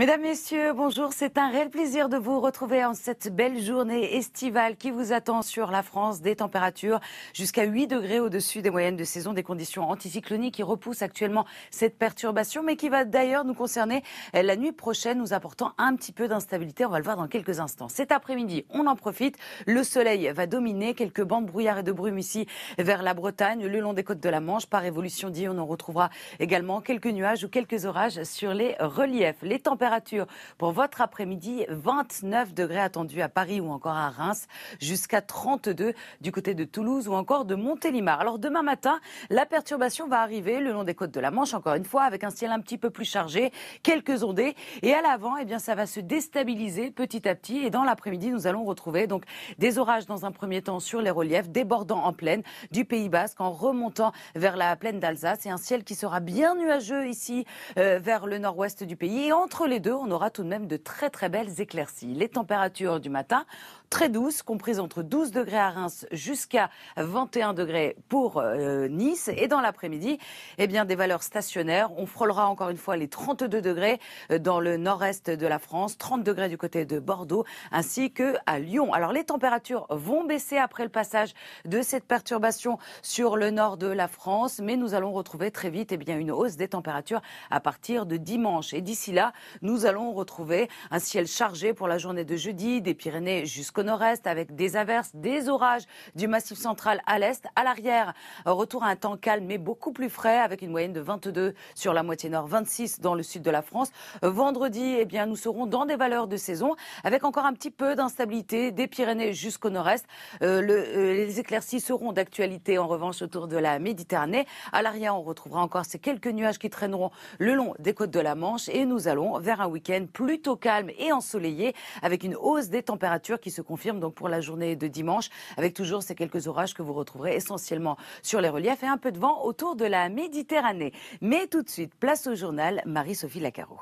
Mesdames, Messieurs, bonjour. C'est un réel plaisir de vous retrouver en cette belle journée estivale qui vous attend sur la France. Des températures jusqu'à 8 degrés au-dessus des moyennes de saison, des conditions anticycloniques qui repoussent actuellement cette perturbation, mais qui va d'ailleurs nous concerner la nuit prochaine, nous apportant un petit peu d'instabilité. On va le voir dans quelques instants. Cet après-midi, on en profite. Le soleil va dominer. Quelques bancs de brouillard et de brume ici vers la Bretagne, le long des côtes de la Manche. Par évolution dit, on en retrouvera également quelques nuages ou quelques orages sur les reliefs. Les températures pour votre après-midi, 29 degrés attendus à Paris ou encore à Reims, jusqu'à 32 du côté de Toulouse ou encore de Montélimar. Alors demain matin, la perturbation va arriver le long des côtes de la Manche, encore une fois, avec un ciel un petit peu plus chargé, quelques ondées. Et à l'avant, et eh bien, ça va se déstabiliser petit à petit. Et dans l'après-midi, nous allons retrouver donc des orages dans un premier temps sur les reliefs, débordant en plaine du Pays Basque, en remontant vers la plaine d'Alsace. Et un ciel qui sera bien nuageux ici, euh, vers le nord-ouest du pays. Et entre les deux, on aura tout de même de très très belles éclaircies. Les températures du matin, très douces, comprises entre 12 degrés à Reims jusqu'à 21 degrés pour euh, Nice. Et dans l'après-midi, eh bien, des valeurs stationnaires. On frôlera encore une fois les 32 degrés euh, dans le nord-est de la France, 30 degrés du côté de Bordeaux, ainsi que à Lyon. Alors, les températures vont baisser après le passage de cette perturbation sur le nord de la France, mais nous allons retrouver très vite, eh bien, une hausse des températures à partir de dimanche. Et d'ici là, nous allons retrouver un ciel chargé pour la journée de jeudi, des Pyrénées jusqu'au nord-est, avec des averses, des orages du massif central à l'est, à l'arrière. Retour à un temps calme mais beaucoup plus frais, avec une moyenne de 22 sur la moitié nord, 26 dans le sud de la France. Vendredi, eh bien, nous serons dans des valeurs de saison, avec encore un petit peu d'instabilité des Pyrénées jusqu'au nord-est. Euh, euh, les éclaircies seront d'actualité, en revanche, autour de la Méditerranée. À l'arrière, on retrouvera encore ces quelques nuages qui traîneront le long des côtes de la Manche et nous allons vers un week-end plutôt calme et ensoleillé, avec une hausse des températures qui se confirme donc pour la journée de dimanche, avec toujours ces quelques orages que vous retrouverez essentiellement sur les reliefs et un peu de vent autour de la Méditerranée. Mais tout de suite, place au journal Marie-Sophie Lacaro.